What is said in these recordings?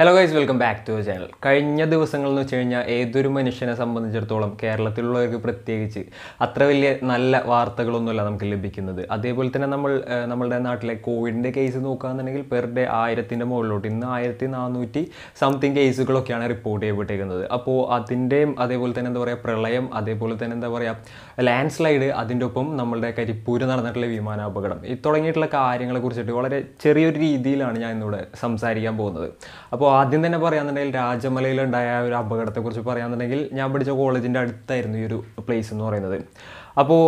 hello guys welcome back to channel കഴിഞ്ഞ ദിവസങ്ങൾ എന്ന് വെച്ച് കഴിഞ്ഞാൽ ഏതൊരു മനുഷ്യനെ സംബന്ധിച്ചിടത്തോളം കേരളത്തിലുള്ളവർക്ക് പ്രത്യേകിച്ച് അത്ര വലിയ നല്ല വാർത്തകളൊന്നുമല്ല നമുക്ക് ലഭിക്കുന്നത് അതേപോലെ തന്നെ നമ്മൾ നമ്മുടെ നാട്ടിലെ കോവിഡിൻ്റെ കേസ് നോക്കുകയാണെന്നുണ്ടെങ്കിൽ പെർ ഡേ ആയിരത്തിൻ്റെ മുകളിലോട്ട് ഇന്ന് ആയിരത്തി നാനൂറ്റി സംതിങ് കേസുകളൊക്കെയാണ് റിപ്പോർട്ട് ചെയ്യപ്പെട്ടിരിക്കുന്നത് അപ്പോൾ അതിൻ്റെയും അതേപോലെ തന്നെ എന്താ പറയുക പ്രളയം അതേപോലെ തന്നെ എന്താ പറയുക ലാൻഡ് സ്ലൈഡ് അതിൻ്റെ ഒപ്പം നമ്മളുടെ കരിപ്പൂർ നടന്നിട്ടുള്ള വിമാനാപകടം ഈ തുടങ്ങിയിട്ടുള്ള കാര്യങ്ങളെക്കുറിച്ചിട്ട് വളരെ ചെറിയൊരു രീതിയിലാണ് ഞാൻ ഇന്നിവിടെ സംസാരിക്കാൻ പോകുന്നത് അപ്പോൾ ആദ്യം തന്നെ പറയാന്നുണ്ടെങ്കിൽ രാജമലയിലുണ്ടായ ഒരു അപകടത്തെക്കുറിച്ച് പറയാന്നുണ്ടെങ്കിൽ ഞാൻ പഠിച്ച കോളേജിൻ്റെ അടുത്തായിരുന്നു ഈ ഒരു പ്ലേസ് എന്ന് പറയുന്നത് അപ്പോൾ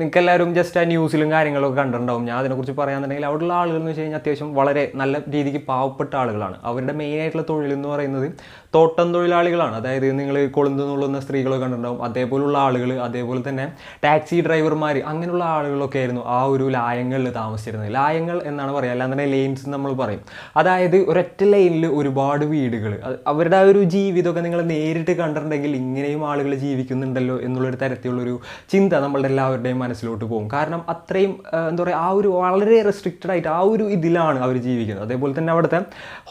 നിങ്ങൾക്ക് എല്ലാവരും ജസ്റ്റ് ആ ന്യൂസിലും കാര്യങ്ങളൊക്കെ കണ്ടിട്ടുണ്ടാവും ഞാൻ അതിനെക്കുറിച്ച് പറയാന്നുണ്ടെങ്കിൽ അവിടെയുള്ള ആളുകൾ എന്ന് വെച്ച് കഴിഞ്ഞാൽ അത്യാവശ്യം വളരെ നല്ല രീതിക്ക് പാവപ്പെട്ട ആളുകളാണ് അവരുടെ മെയിനായിട്ടുള്ള തൊഴിൽ എന്ന് പറയുന്നത് തോട്ടം തൊഴിലാളികളാണ് അതായത് നിങ്ങൾ കൊളുന്തു നുള്ളുന്ന സ്ത്രീകളൊക്കെ കണ്ടിട്ടുണ്ടാവും അതേപോലുള്ള ആളുകൾ അതേപോലെ തന്നെ ടാക്സി ഡ്രൈവർമാർ അങ്ങനെയുള്ള ആളുകളൊക്കെ ആയിരുന്നു ആ ഒരു ലായങ്ങളിൽ താമസിച്ചിരുന്നത് ലായങ്ങൾ എന്നാണ് പറയുക അല്ലാതെ ലെയിൻസ് നമ്മൾ പറയും അതായത് ഒരൊറ്റ ലൈനിൽ ഒരുപാട് വീടുകൾ അവരുടെ ആ ഒരു ജീവിതമൊക്കെ നിങ്ങൾ നേരിട്ട് കണ്ടിട്ടുണ്ടെങ്കിൽ ഇങ്ങനെയും ആളുകൾ ജീവിക്കുന്നുണ്ടല്ലോ എന്നുള്ളൊരു തരത്തിലുള്ളൊരു ചിന്ത നമ്മളുടെ എല്ലാവരുടെയും മനസ്സിലോട്ട് പോകും കാരണം അത്രയും എന്താ പറയുക ആ ഒരു വളരെ റെസ്ട്രിക്റ്റഡ് ആയിട്ട് ആ ഒരു ഇതിലാണ് അവർ ജീവിക്കുന്നത് അതേപോലെ തന്നെ അവിടുത്തെ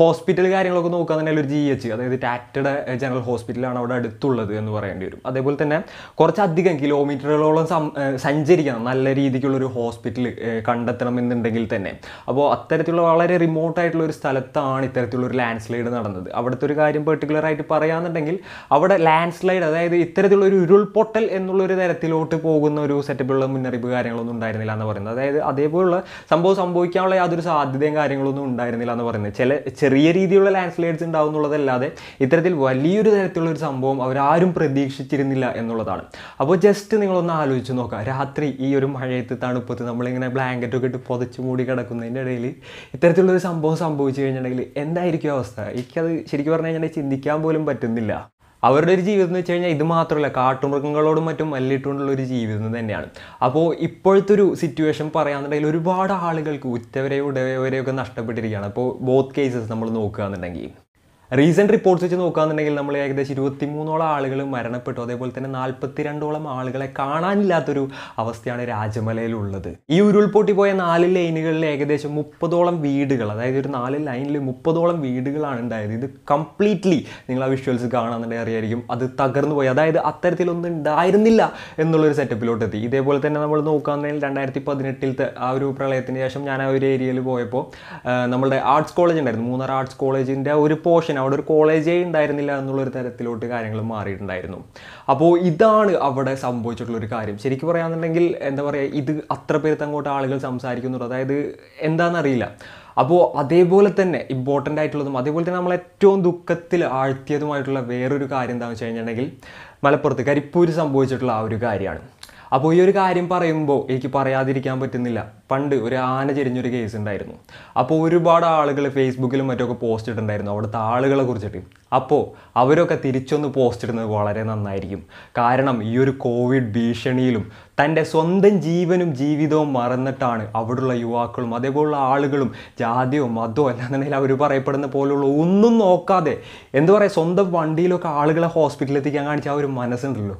ഹോസ്പിറ്റൽ കാര്യങ്ങളൊക്കെ തന്നെ ഒരു ജി എച്ച് അതായത് ടാറ്റഡ് ജനറൽ ഹോസ്പിറ്റലാണ് അവിടെ അടുത്തുള്ളത് എന്ന് പറയേണ്ടി വരും അതേപോലെ തന്നെ കുറച്ചധികം കിലോമീറ്ററുകളോളം സഞ്ചരിക്കണം നല്ല രീതിക്കുള്ളൊരു ഹോസ്പിറ്റൽ കണ്ടെത്തണം എന്നുണ്ടെങ്കിൽ തന്നെ അപ്പോൾ അത്തരത്തിലുള്ള വളരെ റിമോട്ട് ആയിട്ടുള്ള ഒരു സ്ഥലത്താണ് ഇത്തരത്തിലുള്ള ഒരു ലാൻഡ് സ്ലൈഡ് നടന്നത് അവിടുത്തെ ഒരു കാര്യം പെർട്ടിക്കുലർ ആയിട്ട് പറയുകയാണെന്നുണ്ടെങ്കിൽ അവിടെ ലാൻഡ് സ്ലൈഡ് അതായത് ഇത്തരത്തിലുള്ള ഒരു ഉരുൾപൊട്ടൽ എന്നുള്ളൊരു തരത്തിലോട്ട് പോകുന്ന ഒരു സെറ്റപ്പിലുള്ള കാര്യങ്ങളും മുന്നറിയിപ്പ് കാര്യങ്ങളൊന്നും ഉണ്ടായിരുന്നില്ല എന്ന് പറയുന്നത് അതായത് അതേപോലുള്ള സംഭവം സംഭവിക്കാനുള്ള യാതൊരു സാധ്യതയും കാര്യങ്ങളൊന്നും ഉണ്ടായിരുന്നില്ല എന്ന് പറയുന്നത് ചില ചെറിയ രീതിയിലുള്ള ലാൻഡ് സ്ലൈഡ്സ് എന്നുള്ളതല്ലാതെ ഇത്തരത്തിൽ വലിയൊരു തരത്തിലുള്ള ഒരു സംഭവം അവരാരും പ്രതീക്ഷിച്ചിരുന്നില്ല എന്നുള്ളതാണ് അപ്പോൾ ജസ്റ്റ് നിങ്ങളൊന്ന് ആലോചിച്ച് നോക്കുക രാത്രി ഈ ഒരു മഴയത്ത് തണുപ്പത്ത് നമ്മളിങ്ങനെ ബ്ലാങ്കറ്റൊക്കെ ഇട്ട് പുതച്ച് മൂടി കിടക്കുന്നതിൻ്റെ ഇടയിൽ ഇത്തരത്തിലുള്ളൊരു സംഭവം സംഭവിച്ചു കഴിഞ്ഞിട്ടുണ്ടെങ്കിൽ എന്തായിരിക്കും അവസ്ഥ എനിക്കത് ശരിക്കും പറഞ്ഞു കഴിഞ്ഞാൽ ചിന്തിക്കാൻ പോലും പറ്റുന്നില്ല അവരുടെ ഒരു ജീവിതം എന്ന് വെച്ച് കഴിഞ്ഞാൽ ഇത് മാത്രമല്ല കാട്ടുമൃഗങ്ങളോടും മറ്റും മല്ലിട്ടുകൊണ്ടുള്ള ഒരു ജീവിതം തന്നെയാണ് അപ്പോൾ ഇപ്പോഴത്തെ ഒരു സിറ്റുവേഷൻ പറയാന്നുണ്ടെങ്കിൽ ഒരുപാട് ആളുകൾക്ക് ഉറ്റവരെയോ ഉടവരെയൊക്കെ നഷ്ടപ്പെട്ടിരിക്കുകയാണ് അപ്പോൾ ബോത്ത് കേസസ് നമ്മൾ നോക്കുകയാണെന്നുണ്ടെങ്കിൽ റീസെൻറ്റ് റിപ്പോർട്ട്സ് വെച്ച് നോക്കുകയാണെന്നുണ്ടെങ്കിൽ നമ്മൾ ഏകദേശം ഇരുപത്തി മൂന്നോളം ആളുകൾ മരണപ്പെട്ടു അതേപോലെ തന്നെ നാൽപ്പത്തി രണ്ടോളം ആളുകളെ കാണാനില്ലാത്തൊരു അവസ്ഥയാണ് രാജമലയിലുള്ളത് ഈ ഉരുൾപൊട്ടി പോയ നാല് ലൈനുകളിൽ ഏകദേശം മുപ്പതോളം വീടുകൾ അതായത് ഒരു നാല് ലൈനിൽ മുപ്പതോളം വീടുകളാണ് ഉണ്ടായത് ഇത് കംപ്ലീറ്റ്ലി നിങ്ങൾ ആ വിഷ്വൽസ് കാണാന്നുണ്ടെങ്കിൽ അറിയായിരിക്കും അത് തകർന്നു പോയി അതായത് അത്തരത്തിലൊന്നും ഉണ്ടായിരുന്നില്ല എന്നുള്ളൊരു സെറ്റപ്പിലോട്ട് എത്തി ഇതേപോലെ തന്നെ നമ്മൾ നോക്കുകയാണെന്നുണ്ടെങ്കിൽ രണ്ടായിരത്തി പതിനെട്ടിലത്തെ ആ ഒരു പ്രളയത്തിന് ശേഷം ഞാൻ ആ ഒരു ഏരിയയിൽ പോയപ്പോൾ നമ്മുടെ ആർട്സ് കോളേജ് ഉണ്ടായിരുന്നു മൂന്നാർ ആർട്സ് കോളേജിൻ്റെ ഒരു പോർഷൻ എഡ്യൂക്കേഷൻ അവിടെ ഒരു കോളേജേ ഉണ്ടായിരുന്നില്ല എന്നുള്ളൊരു തരത്തിലോട്ട് കാര്യങ്ങൾ മാറിയിട്ടുണ്ടായിരുന്നു അപ്പോൾ ഇതാണ് അവിടെ സംഭവിച്ചിട്ടുള്ള ഒരു കാര്യം ശരിക്കും പറയുകയാണെന്നുണ്ടെങ്കിൽ എന്താ പറയുക ഇത് അത്ര പേരത്ത് അങ്ങോട്ട് ആളുകൾ സംസാരിക്കുന്നുള്ളൂ അതായത് എന്താണെന്നറിയില്ല അപ്പോൾ അതേപോലെ തന്നെ ഇമ്പോർട്ടൻ്റ് ആയിട്ടുള്ളതും അതേപോലെ തന്നെ നമ്മൾ ഏറ്റവും ദുഃഖത്തിൽ ആഴ്ത്തിയതുമായിട്ടുള്ള വേറൊരു കാര്യം എന്താണെന്ന് വെച്ച് കഴിഞ്ഞിട്ടുണ്ടെങ്കിൽ മലപ്പുറത്ത് കരിപ്പൂര് സംഭവിച്ചിട്ടുള്ള ആ ഒരു കാര്യമാണ് അപ്പോൾ ഈ ഒരു കാര്യം പറയുമ്പോൾ എനിക്ക് പറയാതിരിക്കാൻ പറ്റുന്നില്ല പണ്ട് ഒരു ആന ചെരിഞ്ഞൊരു കേസ് ഉണ്ടായിരുന്നു അപ്പോൾ ഒരുപാട് ആളുകൾ ഫേസ്ബുക്കിലും മറ്റൊക്കെ പോസ്റ്റ് ഇട്ടിട്ടുണ്ടായിരുന്നു അവിടുത്തെ ആളുകളെ കുറിച്ചിട്ട് അപ്പോൾ അവരൊക്കെ തിരിച്ചൊന്ന് പോസ്റ്റ് ഇടുന്നത് വളരെ നന്നായിരിക്കും കാരണം ഈ ഒരു കോവിഡ് ഭീഷണിയിലും തൻ്റെ സ്വന്തം ജീവനും ജീവിതവും മറന്നിട്ടാണ് അവിടെയുള്ള യുവാക്കളും അതേപോലുള്ള ആളുകളും ജാതിയോ മതമോ അല്ലാന്നുണ്ടെങ്കിൽ അവർ പറയപ്പെടുന്ന പോലുള്ള ഒന്നും നോക്കാതെ എന്താ പറയുക സ്വന്തം വണ്ടിയിലൊക്കെ ആളുകളെ ഹോസ്പിറ്റലിൽ എത്തിക്കാൻ കാണിച്ച ആ ഒരു മനസ്സുണ്ടല്ലോ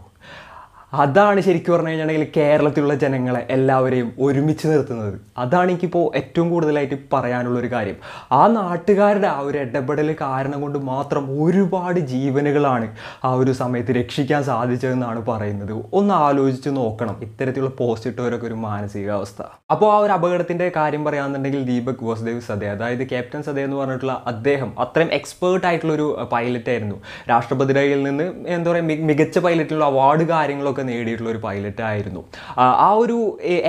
അതാണ് ശരിക്കും പറഞ്ഞു കഴിഞ്ഞിട്ടുണ്ടെങ്കിൽ കേരളത്തിലുള്ള ജനങ്ങളെ എല്ലാവരെയും ഒരുമിച്ച് നിർത്തുന്നത് അതാണ് എനിക്കിപ്പോൾ ഏറ്റവും കൂടുതലായിട്ട് പറയാനുള്ളൊരു കാര്യം ആ നാട്ടുകാരുടെ ആ ഒരു ഇടപെടൽ കാരണം കൊണ്ട് മാത്രം ഒരുപാട് ജീവനുകളാണ് ആ ഒരു സമയത്ത് രക്ഷിക്കാൻ സാധിച്ചതെന്നാണ് പറയുന്നത് ഒന്ന് ആലോചിച്ച് നോക്കണം ഇത്തരത്തിലുള്ള പോസിറ്റീവരൊക്കെ ഒരു മാനസികാവസ്ഥ അപ്പോൾ ആ ഒരു അപകടത്തിൻ്റെ കാര്യം പറയാമെന്നുണ്ടെങ്കിൽ ദീപക് വാസുദേവ് സദേ അതായത് ക്യാപ്റ്റൻ സദേ എന്ന് പറഞ്ഞിട്ടുള്ള അദ്ദേഹം അത്രയും എക്സ്പേർട്ട് ആയിട്ടുള്ളൊരു പൈലറ്റായിരുന്നു രാഷ്ട്രപതിയുടെ നിന്ന് എന്താ പറയുക മികച്ച പൈലറ്റിലുള്ള അവാർഡ് കാര്യങ്ങളൊക്കെ ഒക്കെ നേടിയിട്ടുള്ള ഒരു പൈലറ്റ് ആയിരുന്നു ആ ഒരു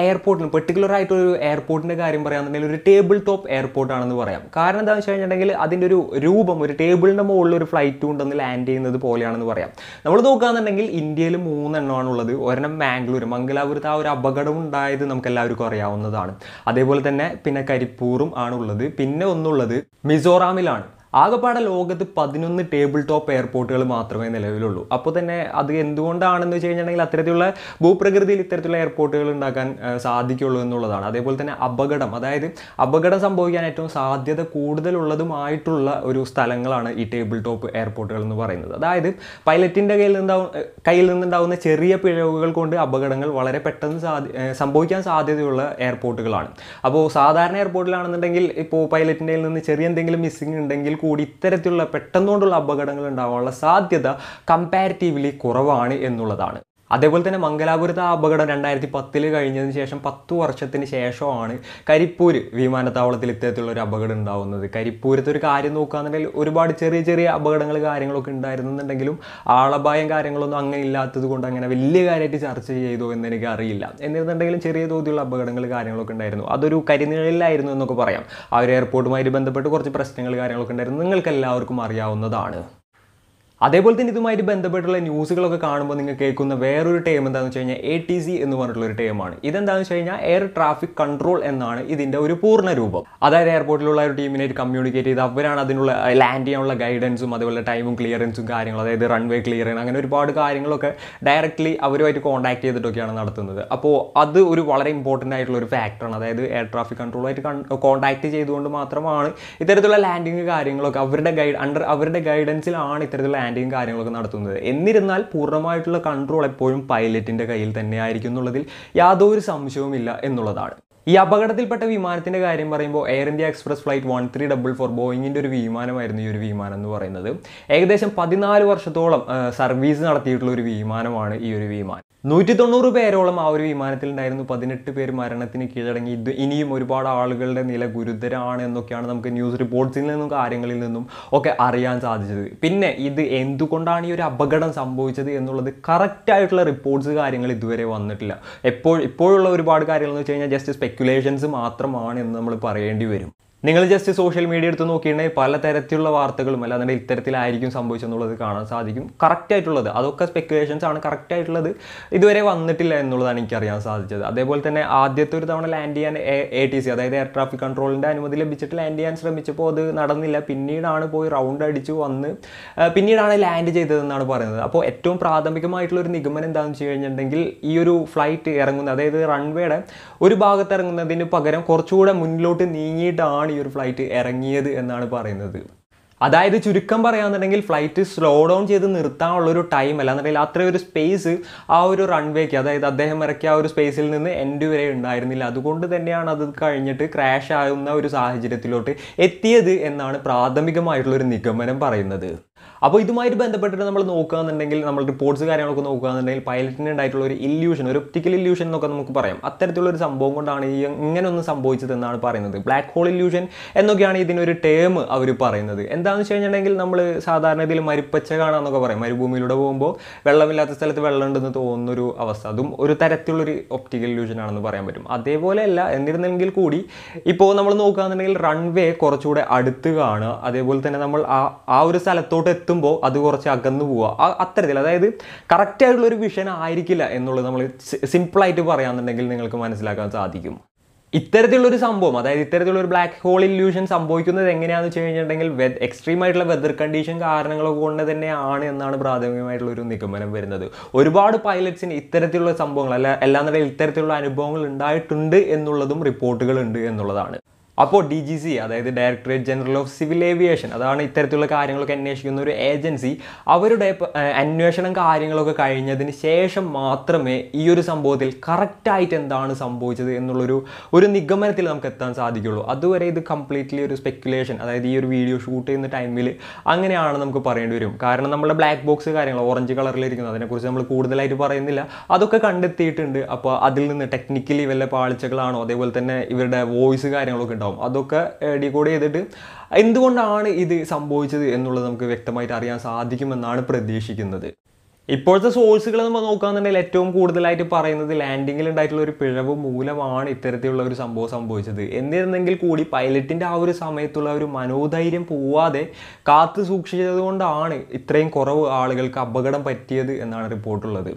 എയർപോർട്ടിന് പെർട്ടിക്കുലർ ആയിട്ട് ഒരു എയർപോർട്ടിൻ്റെ കാര്യം പറയുകയാണെന്നുണ്ടെങ്കിൽ ഒരു ടേബിൾ ടോപ്പ് ആണെന്ന് പറയാം കാരണം എന്താണെന്ന് വെച്ച് കഴിഞ്ഞിട്ടുണ്ടെങ്കിൽ അതിൻ്റെ ഒരു രൂപം ഒരു ടേബിളിൻ്റെ മുകളിൽ ഒരു ഫ്ലൈറ്റ് കൊണ്ടുവന്ന് ലാൻഡ് ചെയ്യുന്നത് പോലെയാണെന്ന് പറയാം നമ്മൾ നോക്കുകയാണെന്നുണ്ടെങ്കിൽ ഇന്ത്യയിൽ മൂന്നെണ്ണമാണുള്ളത് ഒരെണ്ണം മാംഗ്ലൂർ മംഗലാപുരത്ത് ആ ഒരു അപകടം ഉണ്ടായത് നമുക്ക് എല്ലാവർക്കും അറിയാവുന്നതാണ് അതേപോലെ തന്നെ പിന്നെ കരിപ്പൂറും ആണുള്ളത് പിന്നെ ഒന്നുള്ളത് മിസോറാമിലാണ് ആകെപ്പാടെ ലോകത്ത് പതിനൊന്ന് ടേബിൾ ടോപ്പ് എയർപോർട്ടുകൾ മാത്രമേ നിലവിലുള്ളൂ അപ്പോൾ തന്നെ അത് എന്തുകൊണ്ടാണെന്ന് വെച്ച് കഴിഞ്ഞിട്ടുണ്ടെങ്കിൽ അത്തരത്തിലുള്ള ഭൂപ്രകൃതിയിൽ ഇത്തരത്തിലുള്ള എയർപോർട്ടുകൾ ഉണ്ടാക്കാൻ സാധിക്കുള്ളൂ എന്നുള്ളതാണ് അതേപോലെ തന്നെ അപകടം അതായത് അപകടം സംഭവിക്കാൻ ഏറ്റവും സാധ്യത കൂടുതലുള്ളതുമായിട്ടുള്ള ഒരു സ്ഥലങ്ങളാണ് ഈ ടേബിൾ ടോപ്പ് എയർപോർട്ടുകൾ എന്ന് പറയുന്നത് അതായത് പൈലറ്റിൻ്റെ കയ്യിൽ നിന്നുണ്ടാവും കയ്യിൽ നിന്നുണ്ടാവുന്ന ചെറിയ പിഴവുകൾ കൊണ്ട് അപകടങ്ങൾ വളരെ പെട്ടെന്ന് സാധി സംഭവിക്കാൻ സാധ്യതയുള്ള എയർപോർട്ടുകളാണ് അപ്പോൾ സാധാരണ എയർപോർട്ടിലാണെന്നുണ്ടെങ്കിൽ ഇപ്പോൾ പൈലറ്റിൻ്റെ നിന്ന് ചെറിയ എന്തെങ്കിലും മിസ്സിംഗ് ഉണ്ടെങ്കിൽ കൂടി ഇത്തരത്തിലുള്ള പെട്ടെന്നുകൊണ്ടുള്ള അപകടങ്ങൾ ഉണ്ടാവാനുള്ള സാധ്യത കമ്പാരിറ്റീവ്ലി കുറവാണ് എന്നുള്ളതാണ് അതേപോലെ തന്നെ മംഗലാപുരത്ത് ആ അപകടം രണ്ടായിരത്തി പത്തിൽ കഴിഞ്ഞതിന് ശേഷം പത്തു വർഷത്തിന് ശേഷമാണ് കരിപ്പൂര് വിമാനത്താവളത്തിൽ ഇത്തരത്തിലുള്ള ഒരു അപകടം ഉണ്ടാവുന്നത് കരിപ്പൂരത്തെ ഒരു കാര്യം നോക്കുകയാണെന്നുണ്ടെങ്കിൽ ഒരുപാട് ചെറിയ ചെറിയ അപകടങ്ങൾ കാര്യങ്ങളൊക്കെ ഉണ്ടായിരുന്നുണ്ടെങ്കിലും ആളപായം കാര്യങ്ങളൊന്നും അങ്ങനെ ഇല്ലാത്തത് കൊണ്ട് അങ്ങനെ വലിയ കാര്യമായിട്ട് ചർച്ച ചെയ്തോ എന്ന് എനിക്ക് അറിയില്ല എന്നിരുന്നുണ്ടെങ്കിലും ചെറിയ തോതിലുള്ള അപകടങ്ങൾ കാര്യങ്ങളൊക്കെ ഉണ്ടായിരുന്നു അതൊരു കരിനിഴലിലായിരുന്നു എന്നൊക്കെ പറയാം ആ ഒരു എയർപോർട്ടുമായി ബന്ധപ്പെട്ട് കുറച്ച് പ്രശ്നങ്ങൾ കാര്യങ്ങളൊക്കെ ഉണ്ടായിരുന്നു നിങ്ങൾക്ക് എല്ലാവർക്കും അറിയാവുന്നതാണ് അതേപോലെ തന്നെ ഇതുമായിട്ട് ബന്ധപ്പെട്ടുള്ള ന്യൂസുകളൊക്കെ കാണുമ്പോൾ നിങ്ങൾ കേൾക്കുന്ന വേറൊരു ടേം എന്താണെന്ന് വെച്ച് കഴിഞ്ഞാൽ എ ടി സി എന്ന് പറഞ്ഞിട്ടുള്ള ഒരു ടേമാണ് ഇതെന്താണെന്ന് വെച്ച് കഴിഞ്ഞാൽ എയർ ട്രാഫിക് കൺട്രോൾ എന്നാണ് ഇതിൻ്റെ ഒരു പൂർണ്ണ രൂപം അതായത് എയർപോർട്ടിലുള്ള ഒരു ടീമിനായിട്ട് കമ്മ്യൂണിക്കേറ്റ് ചെയ്ത് അവരാണ് അതിനുള്ള ലാൻഡ് ചെയ്യാനുള്ള ഗൈഡൻസും അതുപോലെ ടൈമും ക്ലിയറൻസും കാര്യങ്ങളും അതായത് റൺവേ ക്ലിയറിങ് അങ്ങനെ ഒരുപാട് കാര്യങ്ങളൊക്കെ ഡയറക്റ്റ്ലി അവരുമായിട്ട് കോൺടാക്ട് ചെയ്തിട്ടൊക്കെയാണ് നടത്തുന്നത് അപ്പോൾ അത് ഒരു വളരെ ഇമ്പോർട്ടൻ്റ് ആയിട്ടുള്ള ഒരു ഫാക്ടറാണ് അതായത് എയർ ട്രാഫിക് കൺട്രോളുമായിട്ട് കോൺടാക്ട് ചെയ്തുകൊണ്ട് മാത്രമാണ് ഇത്തരത്തിലുള്ള ലാൻഡിങ് കാര്യങ്ങളൊക്കെ അവരുടെ ഗൈഡ് അണ്ടർ അവരുടെ ഗൈഡൻസിലാണ് ഇത്തരത്തിലുള്ള ലാൻഡിങ്ങും കാര്യങ്ങളൊക്കെ നടത്തുന്നത് എന്നിരുന്നാൽ പൂർണ്ണമായിട്ടുള്ള കൺട്രോൾ എപ്പോഴും പൈലറ്റിൻ്റെ കയ്യിൽ തന്നെയായിരിക്കും എന്നുള്ളതിൽ യാതൊരു സംശയവുമില്ല എന്നുള്ളതാണ് ഈ അപകടത്തിൽപ്പെട്ട വിമാനത്തിൻ്റെ കാര്യം പറയുമ്പോൾ air India express flight one three double four ബോയിങ്ങിൻ്റെ ഒരു വിമാനമായിരുന്നു ഈ ഒരു വിമാനം എന്ന് പറയുന്നത് ഏകദേശം പതിനാല് വർഷത്തോളം സർവീസ് നടത്തിയിട്ടുള്ള ഒരു വിമാനമാണ് ഈ ഒരു വിമാനം നൂറ്റി തൊണ്ണൂറ് പേരോളം ആ ഒരു വിമാനത്തിലുണ്ടായിരുന്നു പതിനെട്ട് പേര് മരണത്തിന് കീഴടങ്ങി ഇത് ഇനിയും ഒരുപാട് ആളുകളുടെ നില ഗുരുതരമാണ് എന്നൊക്കെയാണ് നമുക്ക് ന്യൂസ് റിപ്പോർട്ട്സിൽ നിന്നും കാര്യങ്ങളിൽ നിന്നും ഒക്കെ അറിയാൻ സാധിച്ചത് പിന്നെ ഇത് എന്തുകൊണ്ടാണ് ഈ ഒരു അപകടം സംഭവിച്ചത് എന്നുള്ളത് കറക്റ്റായിട്ടുള്ള റിപ്പോർട്ട്സ് കാര്യങ്ങൾ ഇതുവരെ വന്നിട്ടില്ല എപ്പോൾ ഇപ്പോഴുള്ള ഒരുപാട് കാര്യങ്ങൾ എന്ന് വെച്ച് കഴിഞ്ഞാൽ ജസ്റ്റ് സ്പെക്കുലേഷൻസ് മാത്രമാണ് എന്ന് നമ്മൾ പറയേണ്ടി വരും നിങ്ങൾ ജസ്റ്റ് സോഷ്യൽ മീഡിയ എടുത്ത് നോക്കിയിട്ടുണ്ടെങ്കിൽ പലതരത്തിലുള്ള വാർത്തകളും അല്ലാന്നുണ്ടെങ്കിൽ ഇത്തരത്തിലായിരിക്കും സംഭവിച്ചെന്നുള്ളത് കാണാൻ സാധിക്കും കറക്റ്റ് ആയിട്ടുള്ളത് അതൊക്കെ സ്പെക്കുലേഷൻസ് ആണ് കറക്റ്റ് ആയിട്ടുള്ളത് ഇതുവരെ വന്നിട്ടില്ല എന്നുള്ളതാണ് എനിക്ക് അറിയാൻ സാധിച്ചത് അതേപോലെ തന്നെ ആദ്യത്തെ ഒരു തവണ ലാൻഡ് ചെയ്യാൻ എ ടി സി അതായത് എയർ ട്രാഫിക് കൺട്രോളിൻ്റെ അനുമതി ലഭിച്ചിട്ട് ലാൻഡ് ചെയ്യാൻ ശ്രമിച്ചപ്പോൾ അത് നടന്നില്ല പിന്നീടാണ് പോയി റൗണ്ട് അടിച്ച് വന്ന് പിന്നീടാണ് ലാൻഡ് ചെയ്തതെന്നാണ് പറയുന്നത് അപ്പോൾ ഏറ്റവും പ്രാഥമികമായിട്ടുള്ള ഒരു നിഗമനം എന്താണെന്ന് വെച്ച് കഴിഞ്ഞിട്ടുണ്ടെങ്കിൽ ഈ ഒരു ഫ്ലൈറ്റ് ഇറങ്ങുന്നത് അതായത് റൺവേയുടെ ഒരു ഭാഗത്ത് ഇറങ്ങുന്നതിന് പകരം കുറച്ചുകൂടെ മുന്നിലോട്ട് നീങ്ങിയിട്ടാണ് ഈ ഒരു ഫ്ലൈറ്റ് ഇറങ്ങിയത് എന്നാണ് പറയുന്നത് അതായത് ചുരുക്കം പറയാന്നുണ്ടെങ്കിൽ ഫ്ലൈറ്റ് സ്ലോ ഡൗൺ ചെയ്ത് നിർത്താനുള്ള ഒരു ടൈം അല്ല എന്നുണ്ടെങ്കിൽ അത്രയും ഒരു സ്പേസ് ആ ഒരു റൺവേക്ക് അതായത് അദ്ദേഹം ഇറക്കിയ ആ ഒരു സ്പേസിൽ നിന്ന് എൻഡ് വരെ ഉണ്ടായിരുന്നില്ല അതുകൊണ്ട് തന്നെയാണ് അത് കഴിഞ്ഞിട്ട് ക്രാഷ് ആകുന്ന ഒരു സാഹചര്യത്തിലോട്ട് എത്തിയത് എന്നാണ് പ്രാഥമികമായിട്ടുള്ള ഒരു നിഗമനം പറയുന്നത് അപ്പോൾ ഇതുമായിട്ട് ബന്ധപ്പെട്ടിട്ട് നമ്മൾ നോക്കുകയാണെന്നുണ്ടെങ്കിൽ നമ്മൾ റിപ്പോർട്ട്സ് കാര്യങ്ങളൊക്കെ നോക്കുകയാണെന്നുണ്ടെങ്കിൽ പൈലറ്റിന് ഉണ്ടായിട്ടുള്ള ഒരു ഇല്യൂഷൻ ഒരു ഒപ്റ്റിക്കൽ ഇല്യൂഷൻ എന്നൊക്കെ നമുക്ക് പറയാം അത്തരത്തിലുള്ള ഒരു സംഭവം കൊണ്ടാണ് ഈ ഇങ്ങനെയൊന്നും സംഭവിച്ചതെന്നാണ് പറയുന്നത് ബ്ലാക്ക് ഹോൾ ഇല്യൂഷൻ എന്നൊക്കെയാണ് ഇതിനൊരു ടേം അവർ പറയുന്നത് എന്താണെന്ന് വെച്ച് കഴിഞ്ഞിട്ടുണ്ടെങ്കിൽ നമ്മൾ സാധാരണ ഇതിൽ മരുപ്പച്ച കാണാമെന്നൊക്കെ പറയും മരുഭൂമിയിലൂടെ പോകുമ്പോൾ വെള്ളമില്ലാത്ത സ്ഥലത്ത് വെള്ളം ഉണ്ടെന്ന് തോന്നുന്നൊരു അവസ്ഥ അതും ഒരു തരത്തിലുള്ളൊരു ഒപ്റ്റിക്കൽ ഇല്യൂഷൻ ആണെന്ന് പറയാൻ പറ്റും അതേപോലെയല്ല എന്നിരുന്നെങ്കിൽ കൂടി ഇപ്പോൾ നമ്മൾ നോക്കുകയാണെന്നുണ്ടെങ്കിൽ റൺവേ കുറച്ചുകൂടെ അടുത്ത് കാണുക അതേപോലെ തന്നെ നമ്മൾ ആ ആ ഒരു സ്ഥലത്തോട്ട് എത്തുമ്പോൾ അത് കുറച്ച് അകന്നു പോവുക അത്തരത്തിൽ അതായത് കറക്റ്റായിട്ടുള്ള ഒരു വിഷൻ ആയിരിക്കില്ല എന്നുള്ളത് നമ്മൾ സിമ്പിളായിട്ട് പറയാമെന്നുണ്ടെങ്കിൽ നിങ്ങൾക്ക് മനസ്സിലാക്കാൻ സാധിക്കും ഇത്തരത്തിലുള്ള ഒരു സംഭവം അതായത് ഇത്തരത്തിലുള്ള ഒരു ബ്ലാക്ക് ഹോൾ ഇല്യൂഷൻ സംഭവിക്കുന്നത് എങ്ങനെയാണെന്ന് വെച്ച് കഴിഞ്ഞിട്ടുണ്ടെങ്കിൽ എക്സ്ട്രീം ആയിട്ടുള്ള വെതർ കണ്ടീഷൻ കാരണങ്ങൾ കൊണ്ട് തന്നെയാണ് എന്നാണ് പ്രാഥമികമായിട്ടുള്ള ഒരു നിഗമനം വരുന്നത് ഒരുപാട് പൈലറ്റ്സിന് ഇത്തരത്തിലുള്ള സംഭവങ്ങൾ അല്ല അല്ലാന്നുണ്ടെങ്കിൽ ഇത്തരത്തിലുള്ള അനുഭവങ്ങൾ ഉണ്ടായിട്ടുണ്ട് എന്നുള്ളതും റിപ്പോർട്ടുകൾ ഉണ്ട് എന്നുള്ളതാണ് അപ്പോൾ ഡി ജി സി അതായത് directorate general of civil aviation അതാണ് ഇത്തരത്തിലുള്ള കാര്യങ്ങളൊക്കെ അന്വേഷിക്കുന്ന ഒരു ഏജൻസി അവരുടെ അന്വേഷണം കാര്യങ്ങളൊക്കെ കഴിഞ്ഞതിന് ശേഷം മാത്രമേ ഈ ഒരു സംഭവത്തിൽ കറക്റ്റായിട്ട് എന്താണ് സംഭവിച്ചത് എന്നുള്ളൊരു ഒരു നിഗമനത്തിൽ നമുക്ക് എത്താൻ സാധിക്കുള്ളൂ അതുവരെ ഇത് കംപ്ലീറ്റ്ലി ഒരു സ്പെക്കുലേഷൻ അതായത് ഈ ഒരു വീഡിയോ ഷൂട്ട് ചെയ്യുന്ന ടൈമിൽ അങ്ങനെയാണ് നമുക്ക് പറയേണ്ടി വരും കാരണം നമ്മുടെ ബ്ലാക്ക് ബോക്സ് കാര്യങ്ങൾ ഓറഞ്ച് കളറിലിരിക്കുന്നു അതിനെക്കുറിച്ച് നമ്മൾ കൂടുതലായിട്ട് പറയുന്നില്ല അതൊക്കെ കണ്ടെത്തിയിട്ടുണ്ട് അപ്പോൾ അതിൽ നിന്ന് ടെക്നിക്കലി വല്ല പാളിച്ചകളാണോ അതേപോലെ തന്നെ ഇവരുടെ വോയിസ് കാര്യങ്ങളൊക്കെ ഉണ്ടാവും ഉണ്ടാവും അതൊക്കെ ഡീകോഡ് ചെയ്തിട്ട് എന്തുകൊണ്ടാണ് ഇത് സംഭവിച്ചത് എന്നുള്ളത് നമുക്ക് വ്യക്തമായിട്ട് അറിയാൻ സാധിക്കുമെന്നാണ് പ്രതീക്ഷിക്കുന്നത് ഇപ്പോഴത്തെ സോഴ്സുകൾ നമ്മൾ നോക്കുകയാണെന്നുണ്ടെങ്കിൽ ഏറ്റവും കൂടുതലായിട്ട് പറയുന്നത് ലാൻഡിങ്ങിൽ ഉണ്ടായിട്ടുള്ള ഒരു പിഴവ് മൂലമാണ് ഇത്തരത്തിലുള്ള ഒരു സംഭവം സംഭവിച്ചത് എന്നിരുന്നെങ്കിൽ കൂടി പൈലറ്റിൻ്റെ ആ ഒരു സമയത്തുള്ള ഒരു മനോധൈര്യം പോവാതെ കാത്തു സൂക്ഷിച്ചത് കൊണ്ടാണ് ഇത്രയും കുറവ് ആളുകൾക്ക് അപകടം പറ്റിയത് എന്നാണ് റിപ്പോർട്ടുള്ളത്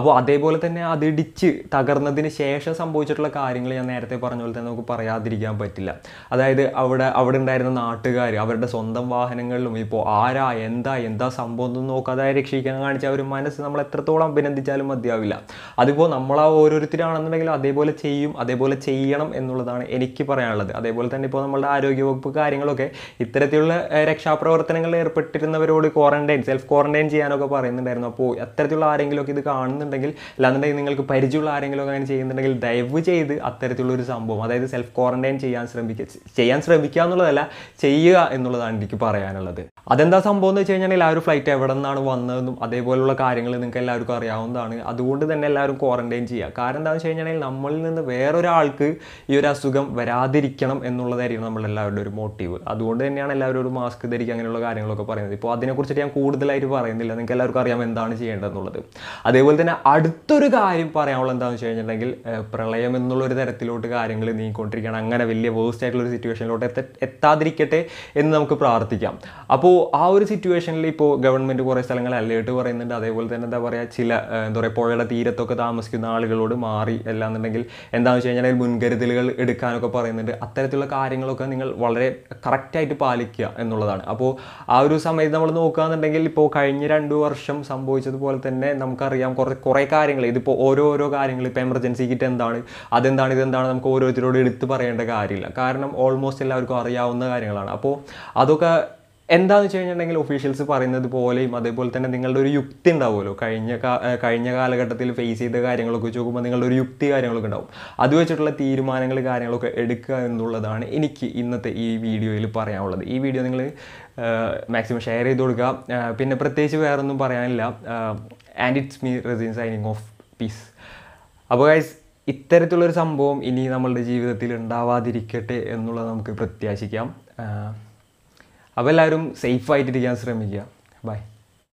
അപ്പോൾ അതേപോലെ തന്നെ അതിടിച്ച് തകർന്നതിന് ശേഷം സംഭവിച്ചിട്ടുള്ള കാര്യങ്ങൾ ഞാൻ നേരത്തെ പറഞ്ഞ പോലെ തന്നെ നമുക്ക് പറയാതിരിക്കാൻ പറ്റില്ല അതായത് അവിടെ അവിടെ ഉണ്ടായിരുന്ന നാട്ടുകാർ അവരുടെ സ്വന്തം വാഹനങ്ങളിലും ഇപ്പോൾ ആരാ എന്താ എന്താ സംഭവം ഒന്നും നോക്കാതെ രക്ഷിക്കാൻ കാണിച്ച അവർ മനസ്സ് നമ്മൾ എത്രത്തോളം അഭിനന്ദിച്ചാലും മതിയാവില്ല അതിപ്പോൾ നമ്മൾ ആ ഓരോരുത്തരാണെന്നുണ്ടെങ്കിലും അതേപോലെ ചെയ്യും അതേപോലെ ചെയ്യണം എന്നുള്ളതാണ് എനിക്ക് പറയാനുള്ളത് അതേപോലെ തന്നെ ഇപ്പോൾ നമ്മുടെ ആരോഗ്യവകുപ്പ് കാര്യങ്ങളൊക്കെ ഇത്തരത്തിലുള്ള രക്ഷാപ്രവർത്തനങ്ങളിൽ ഏർപ്പെട്ടിരുന്നവരോട് ക്വാറന്റൈൻ സെൽഫ് ക്വാറന്റൈൻ ചെയ്യാനൊക്കെ പറയുന്നുണ്ടായിരുന്നു അപ്പോൾ അത്തരത്തിലുള്ള ആരെങ്കിലുമൊക്കെ ഇത് കാണുന്നുണ്ടെങ്കിൽ അല്ലാന്നുണ്ടെങ്കിൽ നിങ്ങൾക്ക് പരിചയമുള്ള ആരെങ്കിലും അങ്ങനെ ചെയ്യുന്നുണ്ടെങ്കിൽ ദയവ് ചെയ്ത് അത്തരത്തിലുള്ള ഒരു സംഭവം അതായത് സെൽഫ് ക്വാറന്റൈൻ ചെയ്യാൻ ശ്രമിക്കുക ചെയ്യാൻ ശ്രമിക്കുക എന്നുള്ളതല്ല ചെയ്യുക എന്നുള്ളതാണ് എനിക്ക് പറയാനുള്ളത് അതെന്താ സംഭവം എന്ന് വെച്ച് കഴിഞ്ഞാൽ ആ ഒരു ഫ്ലൈറ്റ് എവിടെ നിന്നാണ് വന്നതെന്നും അതേപോലുള്ള കാര്യങ്ങൾ നിങ്ങൾക്ക് എല്ലാവർക്കും അറിയാവുന്നതാണ് അതുകൊണ്ട് തന്നെ എല്ലാവരും ക്വാറൻറ്റൈൻ ചെയ്യുക കാരണം എന്താണെന്ന് വെച്ച് കഴിഞ്ഞാൽ നമ്മളിൽ നിന്ന് വേറൊരാൾക്ക് ഈ ഒരു അസുഖം വരാതിരിക്കണം എന്നുള്ളതായിരിക്കും നമ്മളെല്ലാവരുടെ ഒരു മോട്ടീവ് അതുകൊണ്ട് തന്നെയാണ് എല്ലാവരും ഒരു മാസ്ക് ധരിക്കുക അങ്ങനെയുള്ള കാര്യങ്ങളൊക്കെ പറയുന്നത് ഇപ്പോൾ അതിനെക്കുറിച്ചിട്ട് ഞാൻ കൂടുതലായിട്ട് പറയുന്നില്ല നിങ്ങൾക്ക് എല്ലാവർക്കും അറിയാം എന്താണ് ചെയ്യേണ്ടതെന്നുള്ളത് അതേപോലെ തന്നെ അടുത്തൊരു കാര്യം പറയാനുള്ള എന്താണെന്ന് വെച്ച് കഴിഞ്ഞിട്ടുണ്ടെങ്കിൽ പ്രളയം എന്നുള്ളൊരു തരത്തിലോട്ട് കാര്യങ്ങൾ നീങ്ങിക്കൊണ്ടിരിക്കുകയാണ് അങ്ങനെ വലിയ ആയിട്ടുള്ള ആയിട്ടുള്ളൊരു സിറ്റുവേഷനിലോട്ട് എത്ത എത്താതിരിക്കട്ടെ എന്ന് നമുക്ക് പ്രാർത്ഥിക്കാം അപ്പോൾ ആ ഒരു സിറ്റുവേഷനിൽ ഇപ്പോൾ ഗവൺമെൻറ് കുറേ സ്ഥലങ്ങൾ അലേർട്ട് പറയുന്നുണ്ട് അതേപോലെ തന്നെ എന്താ പറയുക ചില എന്താ പറയുക പുഴയുടെ തീരത്തൊക്കെ താമസിക്കുന്ന ആളുകളോട് മാറി അല്ലാന്നുണ്ടെങ്കിൽ എന്താണെന്ന് വെച്ച് കഴിഞ്ഞാൽ മുൻകരുതലുകൾ എടുക്കാനൊക്കെ പറയുന്നുണ്ട് അത്തരത്തിലുള്ള കാര്യങ്ങളൊക്കെ നിങ്ങൾ വളരെ കറക്റ്റായിട്ട് പാലിക്കുക എന്നുള്ളതാണ് അപ്പോൾ ആ ഒരു സമയത്ത് നമ്മൾ നോക്കുകയാണെന്നുണ്ടെങ്കിൽ ഇപ്പോൾ കഴിഞ്ഞ രണ്ട് വർഷം സംഭവിച്ചതുപോലെ തന്നെ നമുക്കറിയാം കുറേ കുറേ കാര്യങ്ങൾ ഇതിപ്പോൾ ഓരോരോ കാര്യങ്ങൾ ഇപ്പോൾ എമർജൻസി കിറ്റ് എന്താണ് അതെന്താണ് ഇതെന്താണ് നമുക്ക് ഓരോരുത്തരോട് എടുത്ത് പറയേണ്ട കാര്യമില്ല കാരണം ഓൾമോസ്റ്റ് എല്ലാവർക്കും അറിയാവുന്ന കാര്യങ്ങളാണ് അപ്പോൾ അതൊക്കെ എന്താണെന്ന് വെച്ച് കഴിഞ്ഞിട്ടുണ്ടെങ്കിൽ ഒഫീഷ്യൽസ് പറയുന്നത് പോലെയും അതേപോലെ തന്നെ നിങ്ങളുടെ ഒരു യുക്തി ഉണ്ടാവുമല്ലോ കഴിഞ്ഞ കഴിഞ്ഞ കാലഘട്ടത്തിൽ ഫേസ് ചെയ്ത കാര്യങ്ങളൊക്കെ വെച്ച് നോക്കുമ്പോൾ നിങ്ങളുടെ ഒരു യുക്തി കാര്യങ്ങളൊക്കെ ഉണ്ടാവും അത് വെച്ചിട്ടുള്ള തീരുമാനങ്ങൾ കാര്യങ്ങളൊക്കെ എടുക്കുക എന്നുള്ളതാണ് എനിക്ക് ഇന്നത്തെ ഈ വീഡിയോയിൽ പറയാനുള്ളത് ഈ വീഡിയോ നിങ്ങൾ മാക്സിമം ഷെയർ ചെയ്ത് കൊടുക്കുക പിന്നെ പ്രത്യേകിച്ച് വേറൊന്നും പറയാനില്ല and it's me Resin signing off peace അപ്പോൾ ഗൈസ് ഇത്തരത്തിലുള്ളൊരു സംഭവം ഇനി നമ്മളുടെ ജീവിതത്തിൽ ഉണ്ടാവാതിരിക്കട്ടെ എന്നുള്ളത് നമുക്ക് പ്രത്യാശിക്കാം അപ്പോൾ എല്ലാവരും സേഫായിട്ടിരിക്കാൻ ശ്രമിക്കുക ബൈ